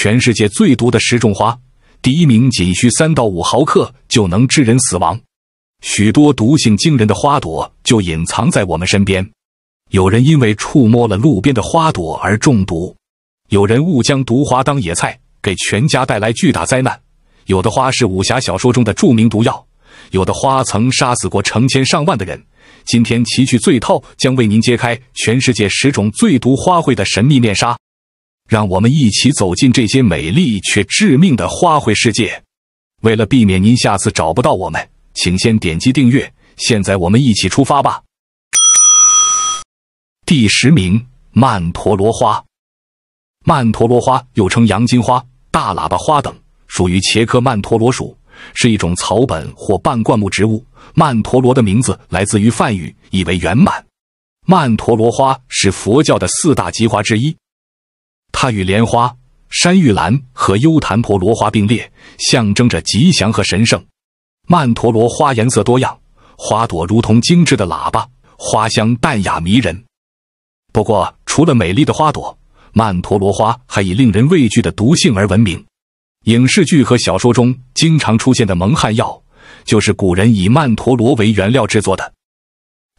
全世界最毒的十种花，第一名仅需三到五毫克就能致人死亡。许多毒性惊人的花朵就隐藏在我们身边。有人因为触摸了路边的花朵而中毒，有人误将毒花当野菜，给全家带来巨大灾难。有的花是武侠小说中的著名毒药，有的花曾杀死过成千上万的人。今天奇趣最套将为您揭开全世界十种最毒花卉的神秘面纱。让我们一起走进这些美丽却致命的花卉世界。为了避免您下次找不到我们，请先点击订阅。现在我们一起出发吧。第十名，曼陀罗花。曼陀罗花又称洋金花、大喇叭花等，属于茄科曼陀罗属，是一种草本或半灌木植物。曼陀罗的名字来自于梵语，意为圆满。曼陀罗花是佛教的四大吉花之一。它与莲花、山玉兰和优昙婆罗花并列，象征着吉祥和神圣。曼陀罗花颜色多样，花朵如同精致的喇叭，花香淡雅迷人。不过，除了美丽的花朵，曼陀罗花还以令人畏惧的毒性而闻名。影视剧和小说中经常出现的蒙汗药，就是古人以曼陀罗为原料制作的。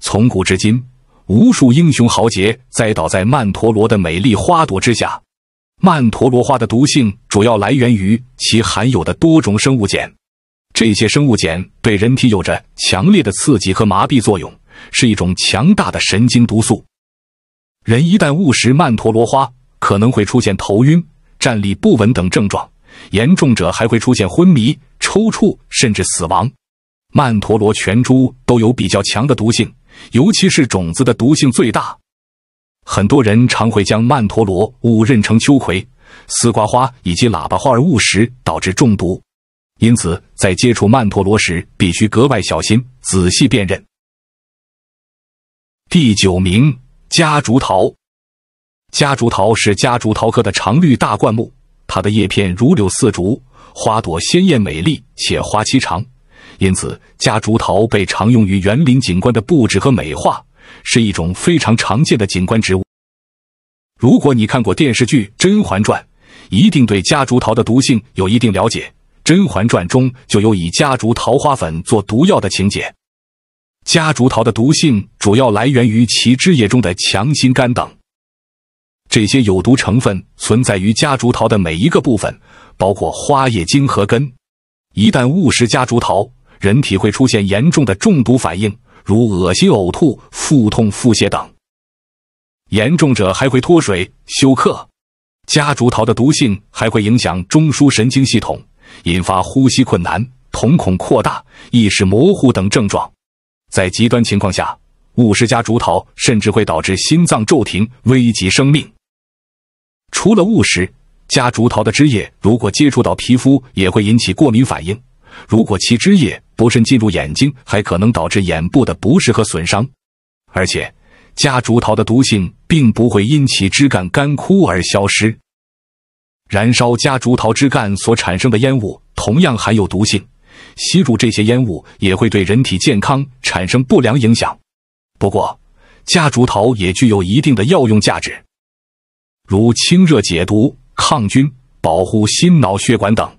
从古至今，无数英雄豪杰栽倒在曼陀罗的美丽花朵之下。曼陀罗花的毒性主要来源于其含有的多种生物碱，这些生物碱对人体有着强烈的刺激和麻痹作用，是一种强大的神经毒素。人一旦误食曼陀罗花，可能会出现头晕、站立不稳等症状，严重者还会出现昏迷、抽搐，甚至死亡。曼陀罗全株都有比较强的毒性，尤其是种子的毒性最大。很多人常会将曼陀罗误认成秋葵、丝瓜花以及喇叭花而误食，导致中毒。因此，在接触曼陀罗时，必须格外小心，仔细辨认。第九名，夹竹桃。夹竹桃是夹竹桃科的常绿大灌木，它的叶片如柳似竹，花朵鲜艳美丽且花期长，因此夹竹桃被常用于园林景观的布置和美化。是一种非常常见的景观植物。如果你看过电视剧《甄嬛传》，一定对夹竹桃的毒性有一定了解。《甄嬛传》中就有以夹竹桃花粉做毒药的情节。夹竹桃的毒性主要来源于其枝叶中的强心苷等，这些有毒成分存在于夹竹桃的每一个部分，包括花、叶、茎和根。一旦误食夹竹桃，人体会出现严重的中毒反应。如恶心、呕吐、腹痛、腹泻等，严重者还会脱水、休克。夹竹桃的毒性还会影响中枢神经系统，引发呼吸困难、瞳孔扩大、意识模糊等症状。在极端情况下，误食夹竹桃甚至会导致心脏骤停，危及生命。除了误食，夹竹桃的汁液如果接触到皮肤，也会引起过敏反应。如果其汁液不慎进入眼睛，还可能导致眼部的不适和损伤。而且，夹竹桃的毒性并不会因其枝干干枯而消失。燃烧夹竹桃枝干所产生的烟雾同样含有毒性，吸入这些烟雾也会对人体健康产生不良影响。不过，夹竹桃也具有一定的药用价值，如清热解毒、抗菌、保护心脑血管等。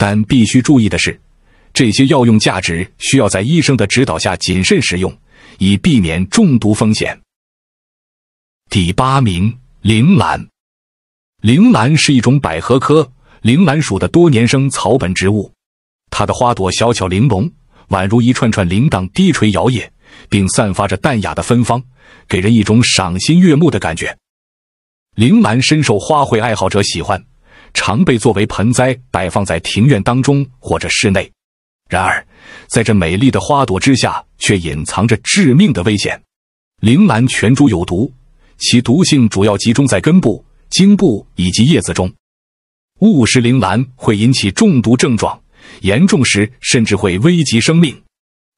但必须注意的是。这些药用价值需要在医生的指导下谨慎使用，以避免中毒风险。第八名，铃兰。铃兰是一种百合科铃兰属的多年生草本植物，它的花朵小巧玲珑，宛如一串串铃铛低垂摇曳，并散发着淡雅的芬芳，给人一种赏心悦目的感觉。铃兰深受花卉爱好者喜欢，常被作为盆栽摆放在庭院当中或者室内。然而，在这美丽的花朵之下，却隐藏着致命的危险。铃兰全株有毒，其毒性主要集中在根部、茎部以及叶子中。误食铃兰会引起中毒症状，严重时甚至会危及生命。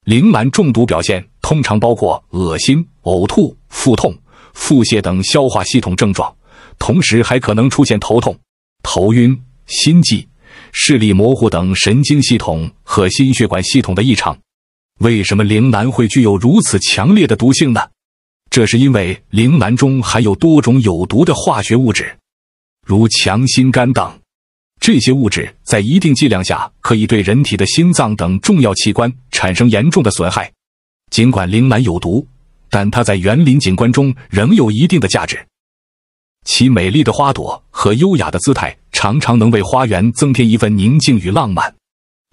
铃兰中毒表现通常包括恶心、呕吐、腹痛、腹泻等消化系统症状，同时还可能出现头痛、头晕、心悸。视力模糊等神经系统和心血管系统的异常。为什么铃兰会具有如此强烈的毒性呢？这是因为铃兰中含有多种有毒的化学物质，如强心苷等。这些物质在一定剂量下，可以对人体的心脏等重要器官产生严重的损害。尽管铃兰有毒，但它在园林景观中仍有一定的价值。其美丽的花朵和优雅的姿态，常常能为花园增添一份宁静与浪漫。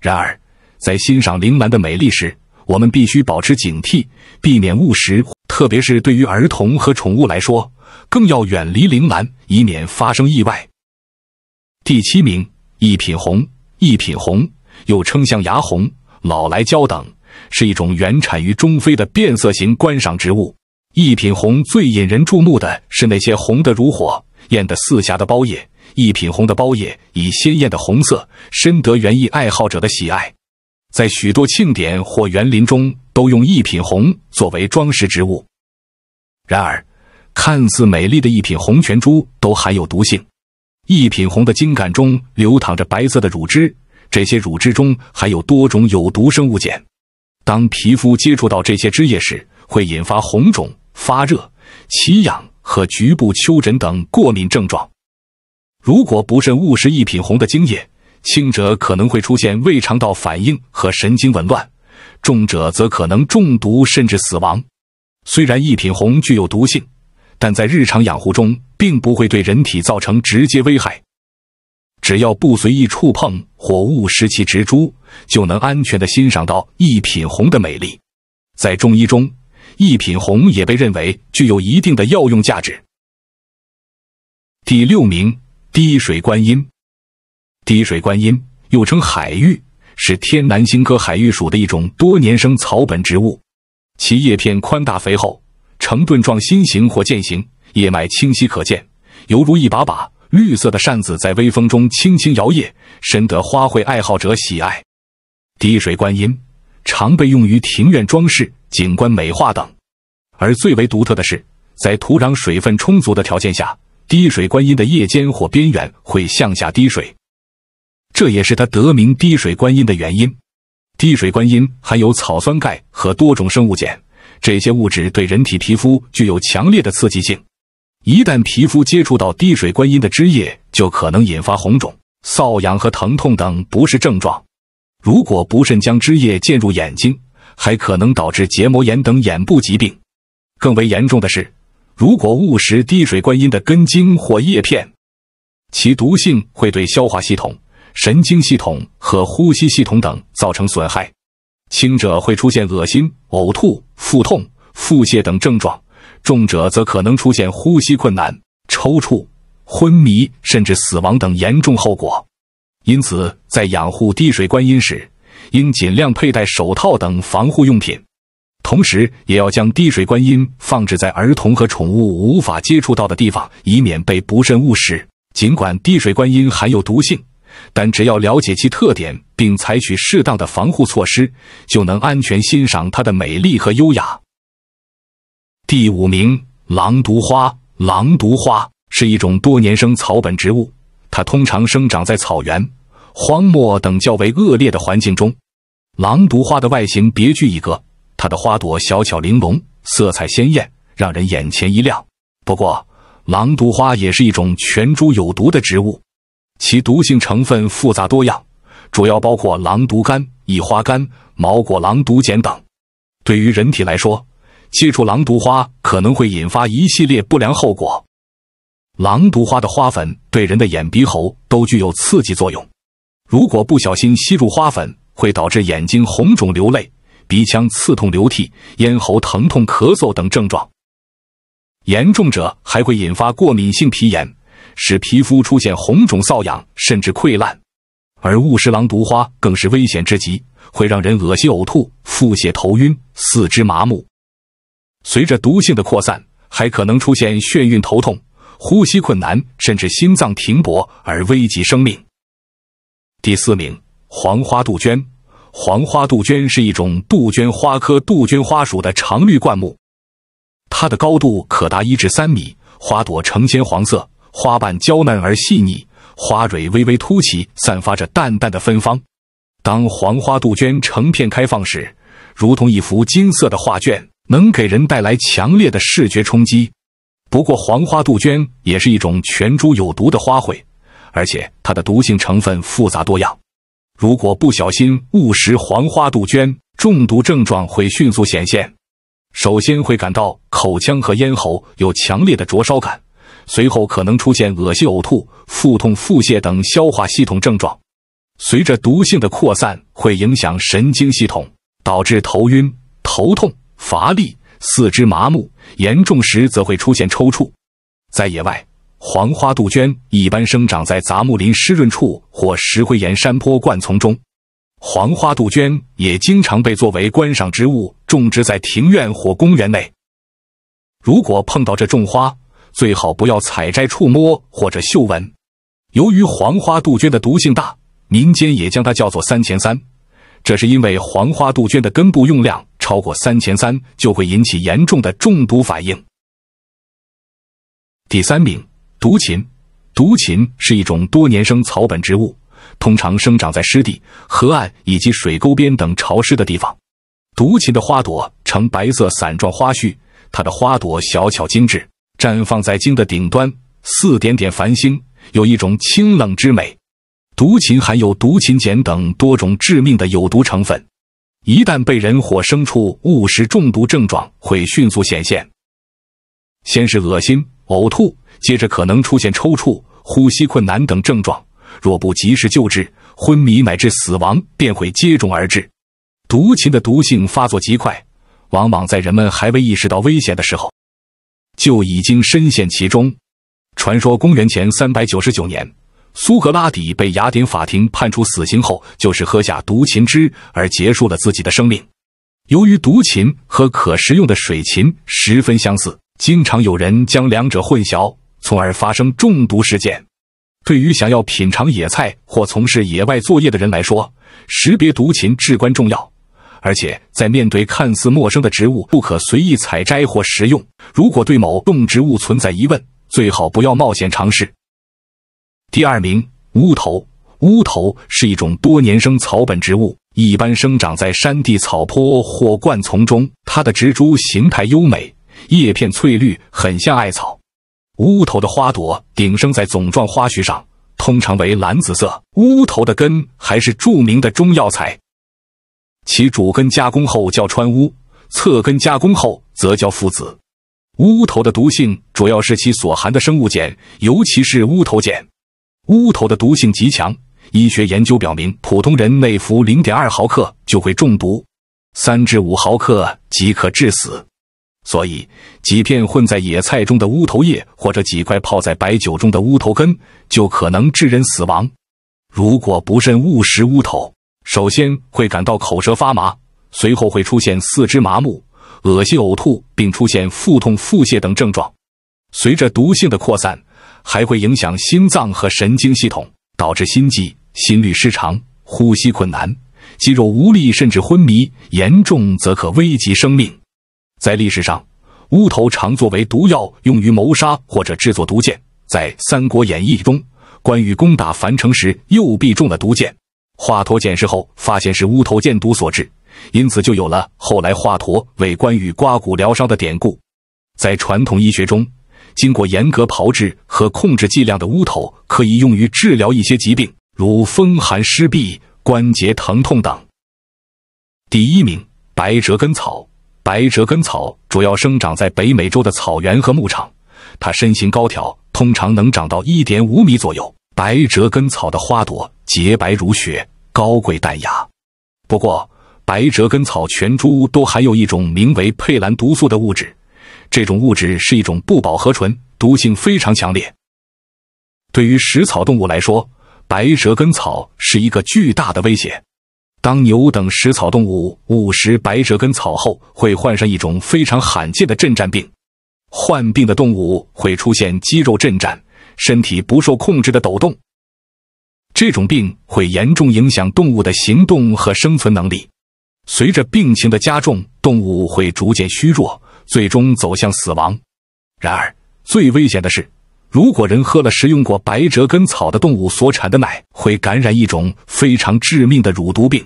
然而，在欣赏铃兰的美丽时，我们必须保持警惕，避免误食，特别是对于儿童和宠物来说，更要远离铃兰，以免发生意外。第七名，一品红，一品红又称象牙红、老来蕉等，是一种原产于中非的变色型观赏植物。一品红最引人注目的是那些红得如火、艳得似霞的苞叶。一品红的苞叶以鲜艳的红色深得园艺爱好者的喜爱，在许多庆典或园林中都用一品红作为装饰植物。然而，看似美丽的一品红全株都含有毒性。一品红的茎杆中流淌着白色的乳汁，这些乳汁中含有多种有毒生物碱。当皮肤接触到这些汁液时，会引发红肿。发热、奇痒和局部丘疹等过敏症状。如果不慎误食一品红的精液，轻者可能会出现胃肠道反应和神经紊乱，重者则可能中毒甚至死亡。虽然一品红具有毒性，但在日常养护中并不会对人体造成直接危害。只要不随意触碰或误食其植株，就能安全地欣赏到一品红的美丽。在中医中，一品红也被认为具有一定的药用价值。第六名，滴水观音。滴水观音又称海芋，是天南星科海芋属的一种多年生草本植物。其叶片宽大肥厚，呈盾状心形或剑形，叶脉清晰可见，犹如一把把绿色的扇子在微风中轻轻摇曳，深得花卉爱好者喜爱。滴水观音常被用于庭院装饰。景观美化等，而最为独特的是，在土壤水分充足的条件下，滴水观音的叶尖或边缘会向下滴水，这也是它得名“滴水观音”的原因。滴水观音含有草酸钙和多种生物碱，这些物质对人体皮肤具有强烈的刺激性。一旦皮肤接触到滴水观音的汁液，就可能引发红肿、瘙痒和疼痛等不适症状。如果不慎将汁液溅入眼睛，还可能导致结膜炎等眼部疾病。更为严重的是，如果误食滴水观音的根茎或叶片，其毒性会对消化系统、神经系统和呼吸系统等造成损害。轻者会出现恶心、呕吐、腹痛、腹泻等症状，重者则可能出现呼吸困难、抽搐、昏迷甚至死亡等严重后果。因此，在养护滴水观音时，应尽量佩戴手套等防护用品，同时也要将滴水观音放置在儿童和宠物无法接触到的地方，以免被不慎误食。尽管滴水观音含有毒性，但只要了解其特点并采取适当的防护措施，就能安全欣赏它的美丽和优雅。第五名，狼毒花。狼毒花是一种多年生草本植物，它通常生长在草原、荒漠等较为恶劣的环境中。狼毒花的外形别具一格，它的花朵小巧玲珑，色彩鲜艳，让人眼前一亮。不过，狼毒花也是一种全株有毒的植物，其毒性成分复杂多样，主要包括狼毒苷、异花苷、毛果狼毒碱等。对于人体来说，接触狼毒花可能会引发一系列不良后果。狼毒花的花粉对人的眼、鼻、喉都具有刺激作用，如果不小心吸入花粉，会导致眼睛红肿流泪、鼻腔刺痛流涕、咽喉疼痛咳嗽等症状，严重者还会引发过敏性皮炎，使皮肤出现红肿、瘙痒，甚至溃烂。而误食狼毒花更是危险之极，会让人恶心、呕吐、腹泻、头晕、四肢麻木，随着毒性的扩散，还可能出现眩晕、头痛、呼吸困难，甚至心脏停搏而危及生命。第四名。黄花杜鹃，黄花杜鹃是一种杜鹃花科杜鹃花属的常绿灌木，它的高度可达一至三米，花朵呈鲜黄色，花瓣娇嫩而细腻，花蕊微微凸起，散发着淡淡的芬芳。当黄花杜鹃成片开放时，如同一幅金色的画卷，能给人带来强烈的视觉冲击。不过，黄花杜鹃也是一种全株有毒的花卉，而且它的毒性成分复杂多样。如果不小心误食黄花杜鹃，中毒症状会迅速显现。首先会感到口腔和咽喉有强烈的灼烧感，随后可能出现恶心、呕吐、腹痛、腹泻等消化系统症状。随着毒性的扩散，会影响神经系统，导致头晕、头痛、乏力、四肢麻木，严重时则会出现抽搐。在野外。黄花杜鹃一般生长在杂木林湿润处或石灰岩山坡灌丛中。黄花杜鹃也经常被作为观赏植物种植在庭院或公园内。如果碰到这种花，最好不要采摘、触摸或者嗅闻。由于黄花杜鹃的毒性大，民间也将它叫做“三钱三”，这是因为黄花杜鹃的根部用量超过三钱三就会引起严重的中毒反应。第三名。毒芹，毒芹是一种多年生草本植物，通常生长在湿地、河岸以及水沟边等潮湿的地方。毒芹的花朵呈白色伞状花序，它的花朵小巧精致，绽放在茎的顶端，似点点繁星，有一种清冷之美。毒芹含有毒芹碱等多种致命的有毒成分，一旦被人、或牲畜误食，中毒症状会迅速显现。先是恶心、呕吐，接着可能出现抽搐、呼吸困难等症状。若不及时救治，昏迷乃至死亡便会接踵而至。毒芹的毒性发作极快，往往在人们还未意识到危险的时候，就已经深陷其中。传说公元前三百九十九年，苏格拉底被雅典法庭判处死刑后，就是喝下毒芹汁而结束了自己的生命。由于毒芹和可食用的水芹十分相似。经常有人将两者混淆，从而发生中毒事件。对于想要品尝野菜或从事野外作业的人来说，识别毒芹至关重要。而且，在面对看似陌生的植物，不可随意采摘或食用。如果对某动植物存在疑问，最好不要冒险尝试。第二名，乌头。乌头是一种多年生草本植物，一般生长在山地草坡或灌丛中。它的植株形态优美。叶片翠绿，很像艾草。乌头的花朵顶生在总状花序上，通常为蓝紫色。乌头的根还是著名的中药材，其主根加工后叫川乌，侧根加工后则叫附子。乌头的毒性主要是其所含的生物碱，尤其是乌头碱。乌头的毒性极强，医学研究表明，普通人内服零点二毫克就会中毒，三至五毫克即可致死。所以，几片混在野菜中的乌头叶，或者几块泡在白酒中的乌头根，就可能致人死亡。如果不慎误食乌头，首先会感到口舌发麻，随后会出现四肢麻木、恶心、呕吐，并出现腹痛、腹泻等症状。随着毒性的扩散，还会影响心脏和神经系统，导致心悸、心律失常、呼吸困难、肌肉无力，甚至昏迷。严重则可危及生命。在历史上，乌头常作为毒药用于谋杀或者制作毒箭。在《三国演义》中，关羽攻打樊城时右臂中了毒箭，华佗检视后发现是乌头箭毒所致，因此就有了后来华佗为关羽刮骨疗伤的典故。在传统医学中，经过严格炮制和控制剂量的乌头可以用于治疗一些疾病，如风寒湿痹、关节疼痛等。第一名，白折根草。白折根草主要生长在北美洲的草原和牧场，它身形高挑，通常能长到一点五米左右。白折根草的花朵洁白如雪，高贵淡雅。不过，白折根草全株都含有一种名为佩兰毒素的物质，这种物质是一种不饱和醇，毒性非常强烈。对于食草动物来说，白折根草是一个巨大的威胁。当牛等食草动物误食白蛇根草后，会患上一种非常罕见的震颤病。患病的动物会出现肌肉震颤、身体不受控制的抖动。这种病会严重影响动物的行动和生存能力。随着病情的加重，动物会逐渐虚弱，最终走向死亡。然而，最危险的是。如果人喝了食用过白折根草的动物所产的奶，会感染一种非常致命的乳毒病。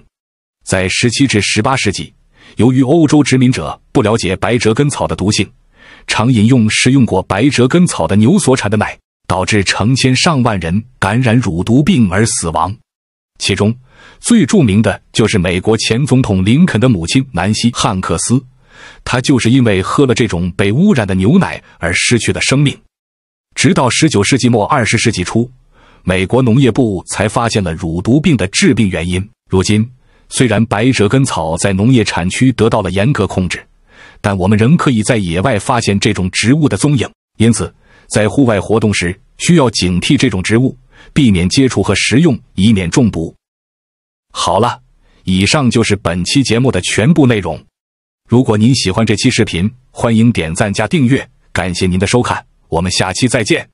在十七至十八世纪，由于欧洲殖民者不了解白折根草的毒性，常饮用食用过白折根草的牛所产的奶，导致成千上万人感染乳毒病而死亡。其中最著名的就是美国前总统林肯的母亲南希·汉克斯，她就是因为喝了这种被污染的牛奶而失去了生命。直到十九世纪末二十世纪初，美国农业部才发现了乳毒病的致病原因。如今，虽然白蛇根草在农业产区得到了严格控制，但我们仍可以在野外发现这种植物的踪影。因此，在户外活动时需要警惕这种植物，避免接触和食用，以免中毒。好了，以上就是本期节目的全部内容。如果您喜欢这期视频，欢迎点赞加订阅，感谢您的收看。我们下期再见。